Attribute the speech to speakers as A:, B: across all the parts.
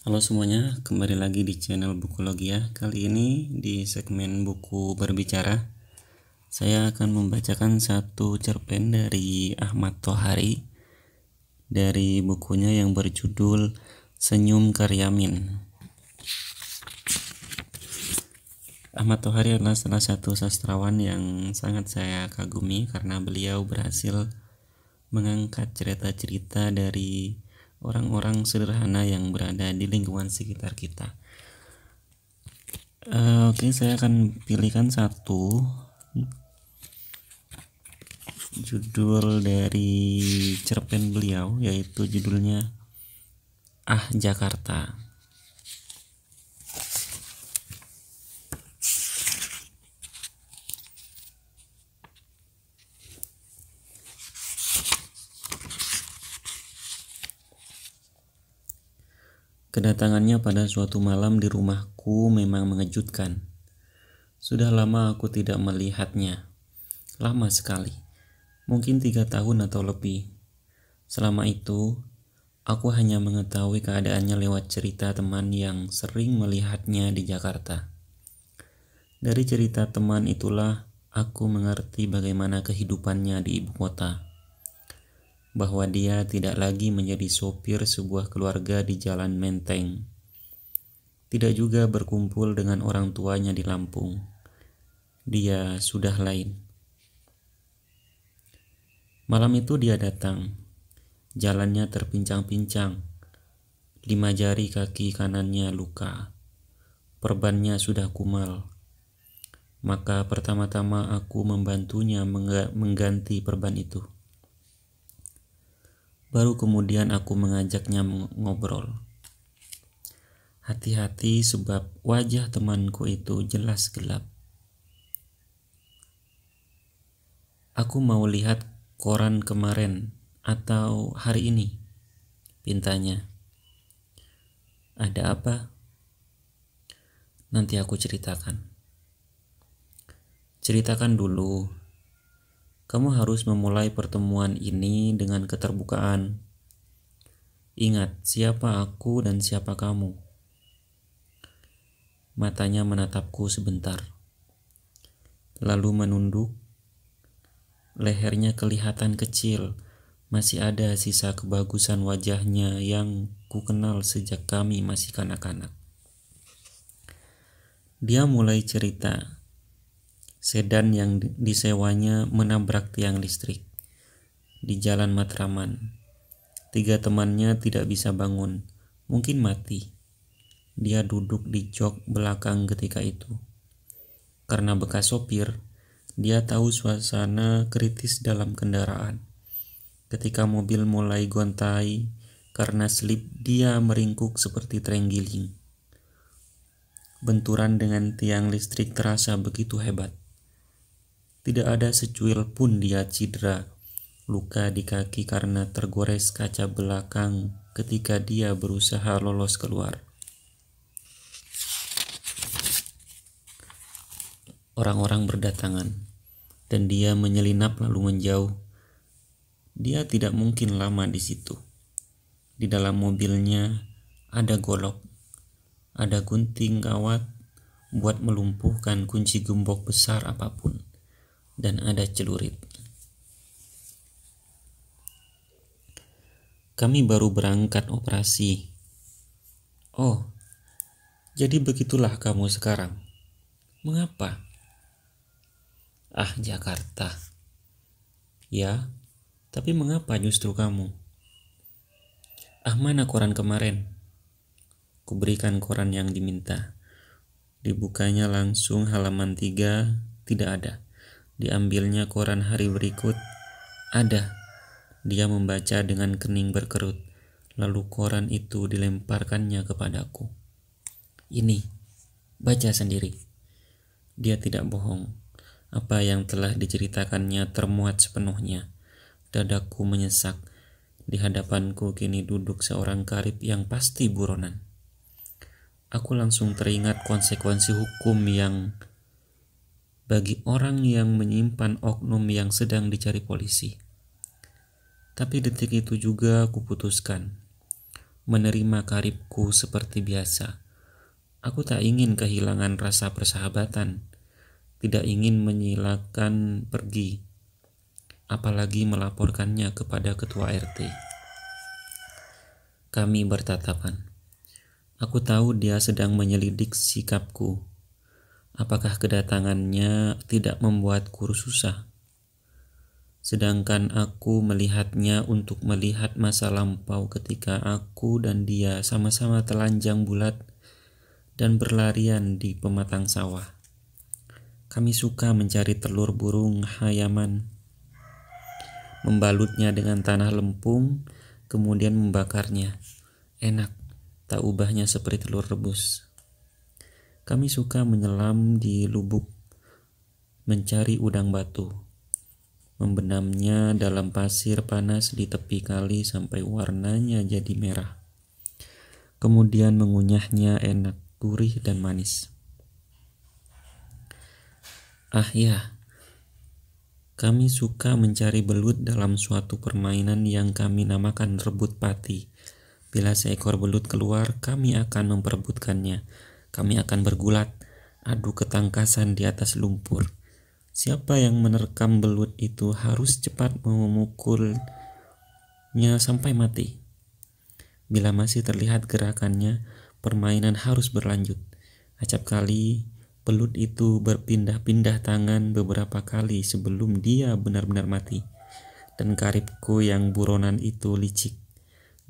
A: Halo semuanya, kembali lagi di channel buku logia ya. Kali ini di segmen buku berbicara, saya akan membacakan satu cerpen dari Ahmad Tohari dari bukunya yang berjudul Senyum Karyamin. Ahmad Tohari adalah salah satu sastrawan yang sangat saya kagumi karena beliau berhasil mengangkat cerita-cerita dari orang-orang sederhana yang berada di lingkungan sekitar kita. Uh, Oke, okay, saya akan pilihkan satu judul dari cerpen beliau, yaitu judulnya "Ah Jakarta". Kedatangannya pada suatu malam di rumahku memang mengejutkan. Sudah lama aku tidak melihatnya. Lama sekali. Mungkin tiga tahun atau lebih. Selama itu, aku hanya mengetahui keadaannya lewat cerita teman yang sering melihatnya di Jakarta. Dari cerita teman itulah, aku mengerti bagaimana kehidupannya di ibu kota bahwa dia tidak lagi menjadi sopir sebuah keluarga di Jalan Menteng. Tidak juga berkumpul dengan orang tuanya di Lampung. Dia sudah lain. Malam itu dia datang. Jalannya terpincang-pincang. Lima jari kaki kanannya luka. Perbannya sudah kumal. Maka pertama-tama aku membantunya mengganti perban itu. Baru kemudian aku mengajaknya ngobrol. Hati-hati sebab wajah temanku itu jelas gelap. Aku mau lihat koran kemarin atau hari ini, pintanya. Ada apa? Nanti aku ceritakan. Ceritakan dulu, kamu harus memulai pertemuan ini dengan keterbukaan. Ingat siapa aku dan siapa kamu. Matanya menatapku sebentar, lalu menunduk. Lehernya kelihatan kecil, masih ada sisa kebagusan wajahnya yang kukenal sejak kami masih kanak-kanak. Dia mulai cerita sedan yang disewanya menabrak tiang listrik di Jalan Matraman. Tiga temannya tidak bisa bangun, mungkin mati. Dia duduk di jok belakang ketika itu. Karena bekas sopir, dia tahu suasana kritis dalam kendaraan. Ketika mobil mulai gontai karena slip, dia meringkuk seperti terenggiling. Benturan dengan tiang listrik terasa begitu hebat tidak ada secuil pun dia cedera. Luka di kaki karena tergores kaca belakang ketika dia berusaha lolos keluar. Orang-orang berdatangan, dan dia menyelinap lalu menjauh. Dia tidak mungkin lama di situ. Di dalam mobilnya ada golok, ada gunting kawat buat melumpuhkan kunci gembok besar apapun dan ada celurit. Kami baru berangkat operasi. Oh, jadi begitulah kamu sekarang. Mengapa? Ah, Jakarta. Ya, tapi mengapa justru kamu? Ah, mana koran kemarin? Kuberikan koran yang diminta. Dibukanya langsung halaman tiga, tidak ada. Diambilnya koran hari berikut. Ada. Dia membaca dengan kening berkerut. Lalu koran itu dilemparkannya kepadaku. Ini, baca sendiri. Dia tidak bohong. Apa yang telah diceritakannya termuat sepenuhnya. Dadaku menyesak. Di hadapanku kini duduk seorang karib yang pasti buronan. Aku langsung teringat konsekuensi hukum yang bagi orang yang menyimpan oknum yang sedang dicari polisi. Tapi detik itu juga kuputuskan menerima karibku seperti biasa. Aku tak ingin kehilangan rasa persahabatan, tidak ingin menyilakan pergi, apalagi melaporkannya kepada ketua RT. Kami bertatapan. Aku tahu dia sedang menyelidik sikapku Apakah kedatangannya tidak membuatku susah? Sedangkan aku melihatnya untuk melihat masa lampau ketika aku dan dia sama-sama telanjang bulat dan berlarian di pematang sawah. Kami suka mencari telur burung hayaman, membalutnya dengan tanah lempung, kemudian membakarnya. Enak, tak ubahnya seperti telur rebus. Kami suka menyelam di lubuk, mencari udang batu, membenamnya dalam pasir panas di tepi kali sampai warnanya jadi merah. Kemudian mengunyahnya enak, gurih dan manis. Ah ya, kami suka mencari belut dalam suatu permainan yang kami namakan rebut pati. Bila seekor belut keluar, kami akan memperebutkannya kami akan bergulat, adu ketangkasan di atas lumpur. Siapa yang menerkam belut itu harus cepat memukulnya sampai mati. Bila masih terlihat gerakannya, permainan harus berlanjut. Acap kali, belut itu berpindah-pindah tangan beberapa kali sebelum dia benar-benar mati. Dan karibku yang buronan itu licik.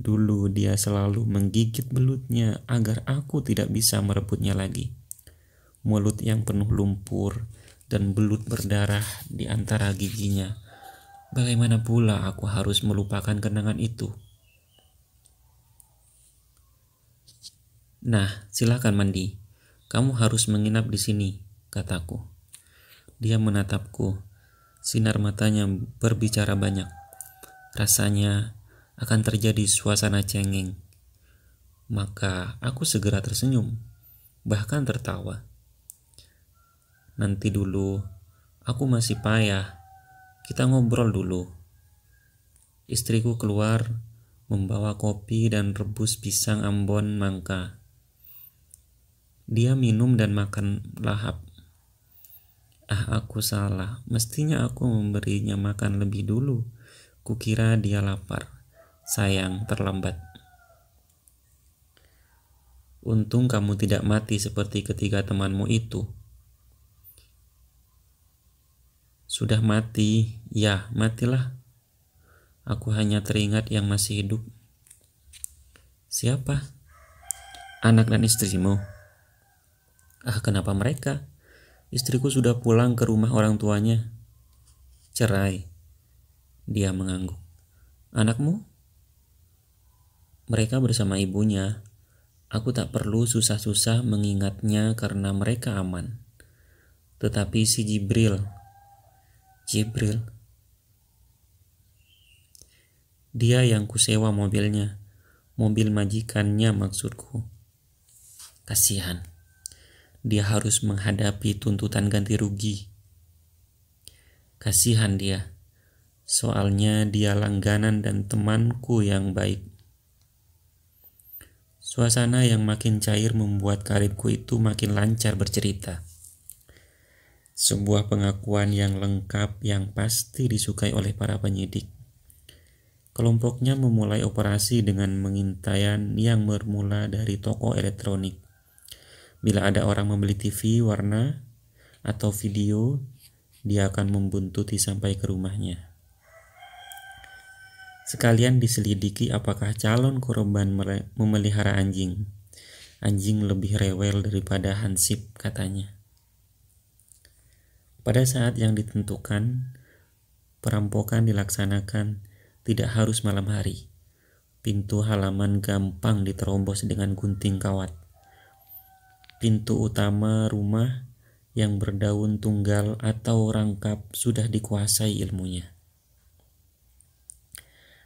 A: Dulu dia selalu menggigit belutnya agar aku tidak bisa merebutnya lagi. Mulut yang penuh lumpur dan belut berdarah di antara giginya. Bagaimana pula aku harus melupakan kenangan itu? Nah, silakan mandi. Kamu harus menginap di sini, kataku. Dia menatapku. Sinar matanya berbicara banyak. Rasanya akan terjadi suasana cengeng. Maka aku segera tersenyum, bahkan tertawa. Nanti dulu, aku masih payah. Kita ngobrol dulu. Istriku keluar membawa kopi dan rebus pisang Ambon Mangka. Dia minum dan makan lahap. Ah, aku salah. Mestinya aku memberinya makan lebih dulu. Kukira dia lapar sayang terlambat. Untung kamu tidak mati seperti ketiga temanmu itu. Sudah mati, ya matilah. Aku hanya teringat yang masih hidup. Siapa? Anak dan istrimu. Ah, kenapa mereka? Istriku sudah pulang ke rumah orang tuanya. Cerai. Dia mengangguk. Anakmu? mereka bersama ibunya. Aku tak perlu susah-susah mengingatnya karena mereka aman. Tetapi si Jibril, Jibril, dia yang kusewa mobilnya, mobil majikannya maksudku. Kasihan, dia harus menghadapi tuntutan ganti rugi. Kasihan dia, soalnya dia langganan dan temanku yang baik. Suasana yang makin cair membuat karibku itu makin lancar bercerita. Sebuah pengakuan yang lengkap yang pasti disukai oleh para penyidik. Kelompoknya memulai operasi dengan mengintaian yang bermula dari toko elektronik. Bila ada orang membeli TV warna atau video, dia akan membuntuti sampai ke rumahnya. Sekalian diselidiki apakah calon korban memelihara anjing. Anjing lebih rewel daripada hansip katanya. Pada saat yang ditentukan, perampokan dilaksanakan tidak harus malam hari. Pintu halaman gampang diterobos dengan gunting kawat. Pintu utama rumah yang berdaun tunggal atau rangkap sudah dikuasai ilmunya.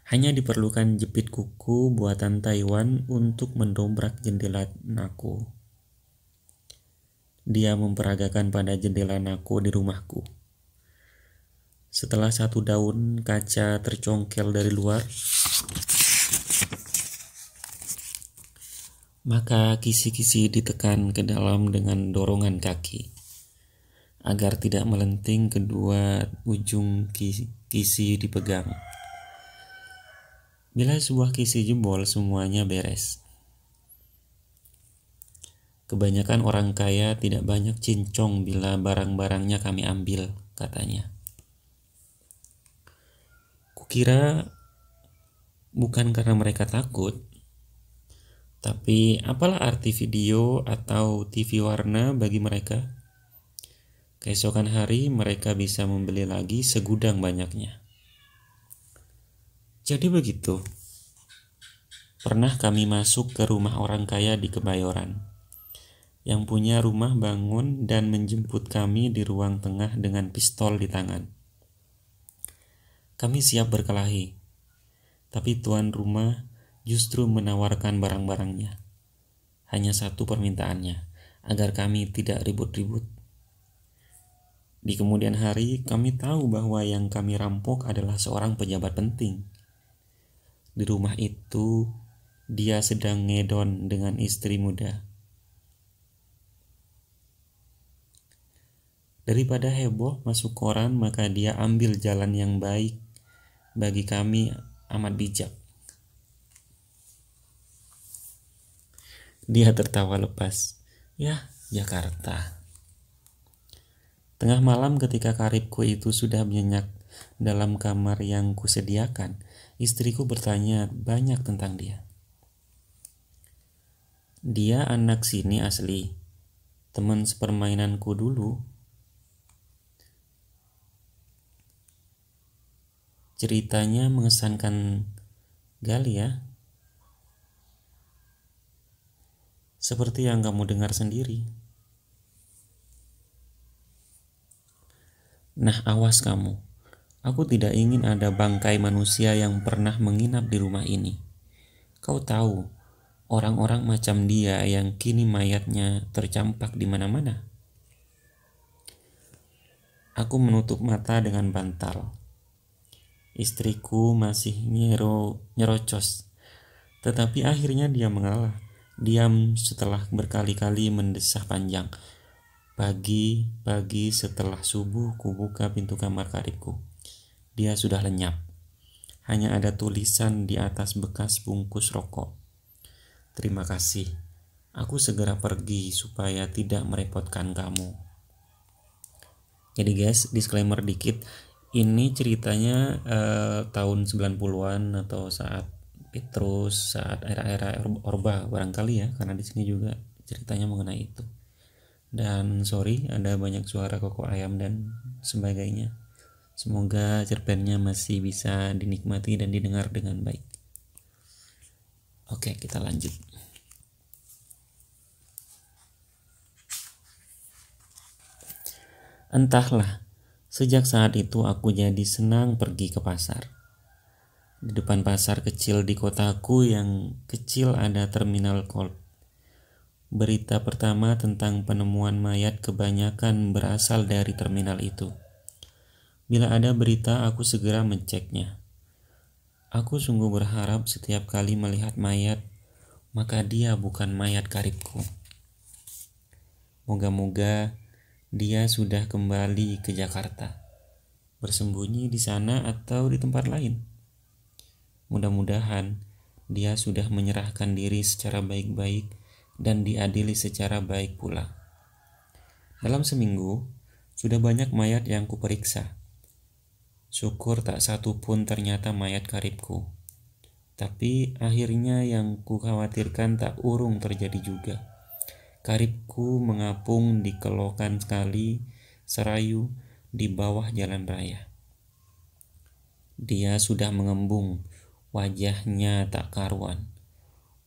A: Hanya diperlukan jepit kuku buatan Taiwan untuk mendobrak jendela Nako. Dia memperagakan pada jendela Nako di rumahku. Setelah satu daun kaca tercongkel dari luar, maka kisi-kisi ditekan ke dalam dengan dorongan kaki agar tidak melenting kedua ujung kisi kisi dipegang. Bila sebuah kisi jebol, semuanya beres. Kebanyakan orang kaya tidak banyak cincong bila barang-barangnya kami ambil, katanya. Kukira bukan karena mereka takut, tapi apalah arti video atau TV warna bagi mereka? Keesokan hari mereka bisa membeli lagi segudang banyaknya. Jadi begitu. Pernah kami masuk ke rumah orang kaya di Kebayoran. Yang punya rumah bangun dan menjemput kami di ruang tengah dengan pistol di tangan. Kami siap berkelahi. Tapi tuan rumah justru menawarkan barang-barangnya. Hanya satu permintaannya, agar kami tidak ribut-ribut. Di kemudian hari, kami tahu bahwa yang kami rampok adalah seorang pejabat penting di rumah itu, dia sedang ngedon dengan istri muda. Daripada heboh masuk koran, maka dia ambil jalan yang baik. Bagi kami amat bijak. Dia tertawa lepas. Ya, Jakarta. Tengah malam ketika karibku itu sudah menyenyak dalam kamar yang kusediakan, istriku bertanya banyak tentang dia. Dia anak sini asli, teman sepermainanku dulu. Ceritanya mengesankan Gali ya. Seperti yang kamu dengar sendiri. Nah, awas kamu. Aku tidak ingin ada bangkai manusia yang pernah menginap di rumah ini. Kau tahu, orang-orang macam dia yang kini mayatnya tercampak di mana-mana. Aku menutup mata dengan bantal. Istriku masih nyero, nyerocos, tetapi akhirnya dia mengalah. Diam setelah berkali-kali mendesah panjang. Pagi-pagi setelah subuh, kubuka pintu kamar karibku. Dia sudah lenyap. Hanya ada tulisan di atas bekas bungkus rokok. Terima kasih. Aku segera pergi supaya tidak merepotkan kamu. Jadi guys, disclaimer dikit. Ini ceritanya eh, tahun 90-an atau saat Petrus, saat era-era Orba barangkali ya, karena di sini juga ceritanya mengenai itu. Dan sorry, ada banyak suara koko ayam dan sebagainya. Semoga cerpennya masih bisa dinikmati dan didengar dengan baik. Oke, kita lanjut. Entahlah, sejak saat itu aku jadi senang pergi ke pasar. Di depan pasar kecil di kotaku yang kecil ada terminal kolp. Berita pertama tentang penemuan mayat kebanyakan berasal dari terminal itu. Bila ada berita, aku segera menceknya. Aku sungguh berharap setiap kali melihat mayat, maka dia bukan mayat karibku. Moga-moga dia sudah kembali ke Jakarta, bersembunyi di sana atau di tempat lain. Mudah-mudahan dia sudah menyerahkan diri secara baik-baik dan diadili secara baik pula. Dalam seminggu, sudah banyak mayat yang kuperiksa. Syukur tak satu pun ternyata mayat karibku. Tapi akhirnya yang kukhawatirkan tak urung terjadi juga. Karibku mengapung di kelokan sekali serayu di bawah jalan raya. Dia sudah mengembung, wajahnya tak karuan.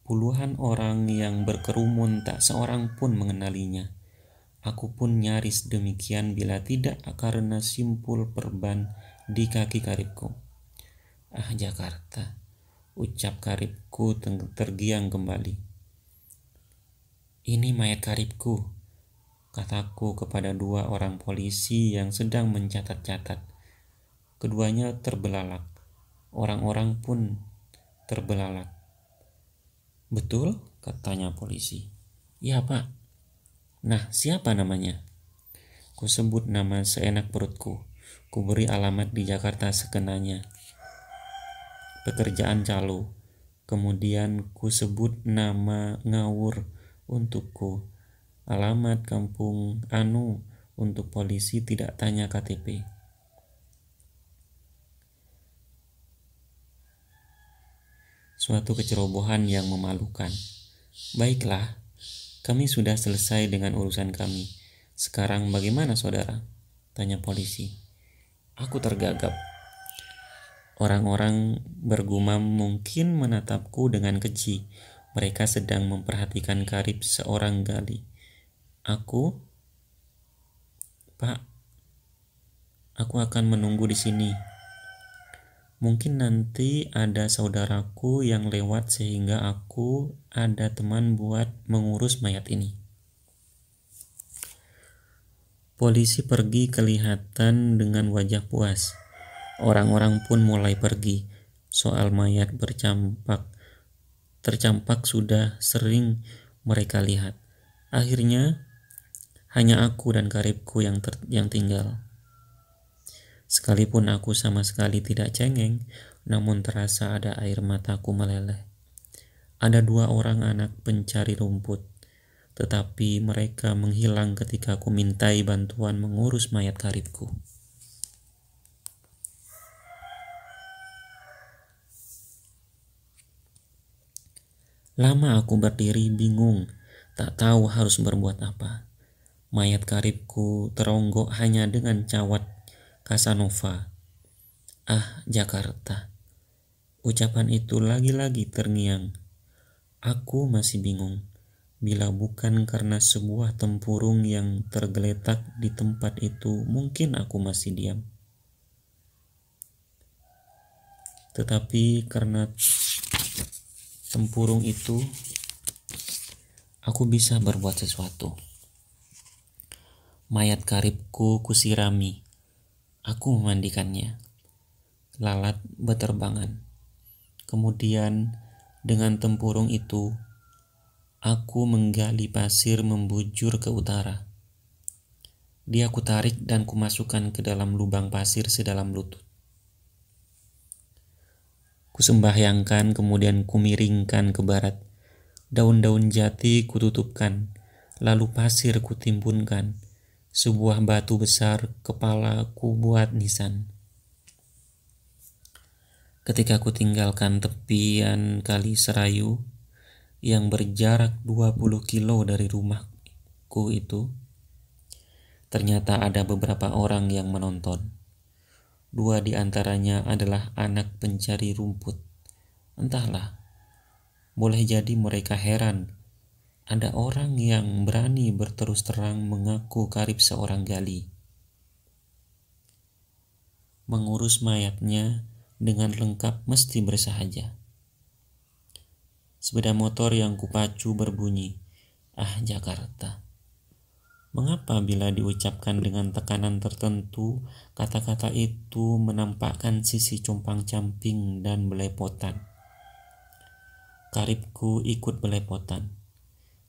A: Puluhan orang yang berkerumun tak seorang pun mengenalinya. Aku pun nyaris demikian bila tidak karena simpul perban di kaki karibku. Ah Jakarta, ucap karibku tergiang kembali. Ini mayat karibku, kataku kepada dua orang polisi yang sedang mencatat-catat. Keduanya terbelalak, orang-orang pun terbelalak. Betul, katanya polisi. Ya pak. Nah, siapa namanya? Ku sebut nama seenak perutku kuberi alamat di Jakarta sekenanya. Pekerjaan calo. Kemudian ku sebut nama ngawur untukku. Alamat kampung Anu untuk polisi tidak tanya KTP. Suatu kecerobohan yang memalukan. Baiklah, kami sudah selesai dengan urusan kami. Sekarang bagaimana saudara? Tanya polisi. Aku tergagap. Orang-orang bergumam mungkin menatapku dengan keji. Mereka sedang memperhatikan karib seorang gali. Aku, Pak, aku akan menunggu di sini. Mungkin nanti ada saudaraku yang lewat sehingga aku ada teman buat mengurus mayat ini. Polisi pergi kelihatan dengan wajah puas. Orang-orang pun mulai pergi. Soal mayat bercampak tercampak sudah sering mereka lihat. Akhirnya hanya aku dan karibku yang ter, yang tinggal. Sekalipun aku sama sekali tidak cengeng, namun terasa ada air mataku meleleh. Ada dua orang anak pencari rumput tetapi mereka menghilang ketika aku mintai bantuan mengurus mayat karibku. Lama aku berdiri bingung, tak tahu harus berbuat apa. Mayat karibku teronggok hanya dengan cawat Casanova. Ah, Jakarta. Ucapan itu lagi-lagi terngiang. Aku masih bingung bila bukan karena sebuah tempurung yang tergeletak di tempat itu, mungkin aku masih diam. Tetapi karena tempurung itu, aku bisa berbuat sesuatu. Mayat karibku kusirami. Aku memandikannya. Lalat beterbangan. Kemudian dengan tempurung itu, Aku menggali pasir membujur ke utara. Dia kutarik dan kumasukkan ke dalam lubang pasir sedalam lutut. Kusembahyangkan kemudian kumiringkan ke barat. Daun-daun jati kututupkan, lalu pasir kutimpunkan. Sebuah batu besar kepala kubuat nisan. Ketika ku tinggalkan tepian kali serayu, yang berjarak 20 kilo dari rumahku itu ternyata ada beberapa orang yang menonton. Dua di antaranya adalah anak pencari rumput. Entahlah, boleh jadi mereka heran ada orang yang berani berterus terang mengaku karib seorang gali. Mengurus mayatnya dengan lengkap mesti bersahaja. Sepeda motor yang kupacu berbunyi, "Ah, Jakarta." Mengapa bila diucapkan dengan tekanan tertentu, kata-kata itu menampakkan sisi compang-camping dan belepotan? Karibku ikut belepotan,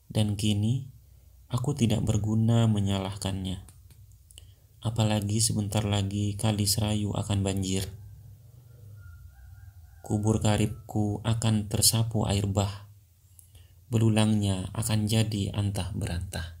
A: dan kini aku tidak berguna menyalahkannya. Apalagi sebentar lagi kali serayu akan banjir kubur karibku akan tersapu air bah, belulangnya akan jadi antah berantah.